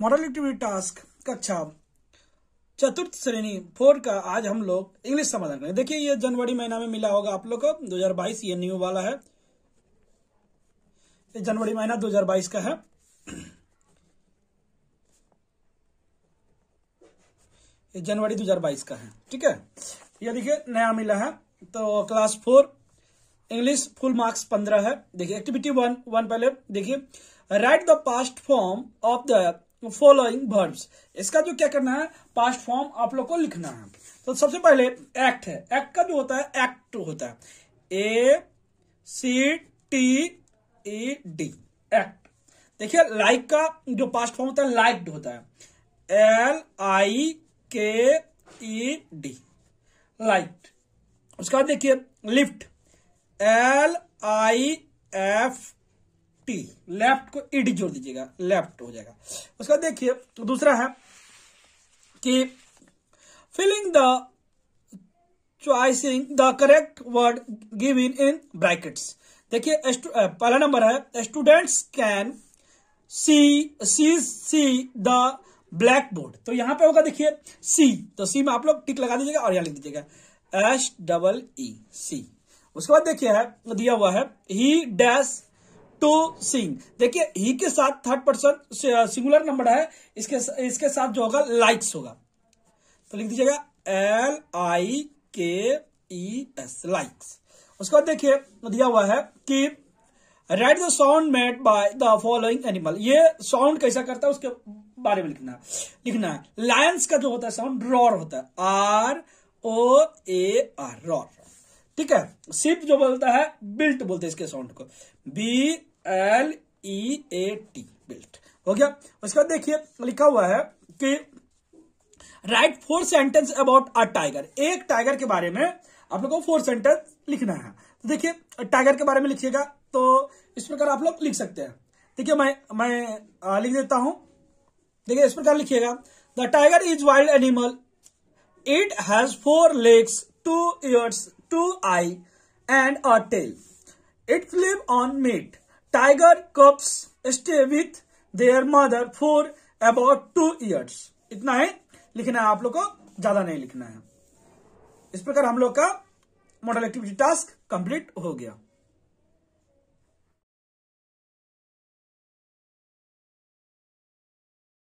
model activity task कक्षा चतुर्थ श्रेणी फोर का आज हम लोग इंग्लिश समाधान करेंगे देखिए ये जनवरी महीना में मिला होगा आप लोग को 2022 ये न्यू वाला है ये जनवरी महीना 2022 का है ये जनवरी 2022 का है ठीक है ये देखिए नया मिला है तो class four English full marks पंद्रह है देखिए एक्टिविटी वन वन पहले देखिए write the past form of the following तो वर्ब्स इसका जो क्या करना है पास्ट फॉर्म आप लोग को लिखना है तो सबसे पहले एक्ट है एक्ट का जो होता है एक्ट होता है A C T E D act देखिए लाइक का जो पास्ट फॉर्म होता है लाइक्ड होता है एल आई के ई डी लाइट उसके बाद देखिए lift L I F T left को ईडी जोड़ दीजिएगा लेफ्ट हो जाएगा उसके बाद देखिए तो दूसरा है कि filling the choosing the correct word given in brackets देखिए पहला नंबर है students can see see see the blackboard तो यहां पे होगा देखिए सी तो सी में आप लोग टिक लगा दीजिएगा और यहां लिख दीजिएगा एस डबल ई सी उसके बाद देखिए है दिया हुआ है ही डैश टू तो सिंग देखिए ही के साथ थर्ड पर्सन सिंगुलर नंबर है इसके इसके साथ जो होगा लाइक्स होगा तो लिख दीजिएगा एल आई के ई एस लाइक्स उसके बाद देखिए दिया हुआ है कि write the sound made by the following animal ये साउंड कैसा करता है उसके बारे में लिखना है लिखना है लायंस का जो होता है साउंड रॉर होता है R O A R roar ठीक है सिप जो बोलता है बिल्ट बोलते हैं इसके साउंड को B L E A T built हो गया उसके बाद देखिए लिखा हुआ है कि write four sentence about a tiger एक टाइगर के बारे में आप लोग को फोर सेंटेंस लिखना है तो देखिए टाइगर के बारे में लिखिएगा तो इस प्रकार आप लोग लिख सकते हैं देखिए मैं मैं आ, लिख देता हूं देखिए इस प्रकार लिखिएगा the tiger is wild animal it has four legs two ears two eye and a tail it live on meat tiger cubs stay with their mother for about two years इतना है लिखना है आप लोग को ज्यादा नहीं लिखना है इस प्रकार हम लोग का मॉडल एक्टिविटी टास्क कंप्लीट हो गया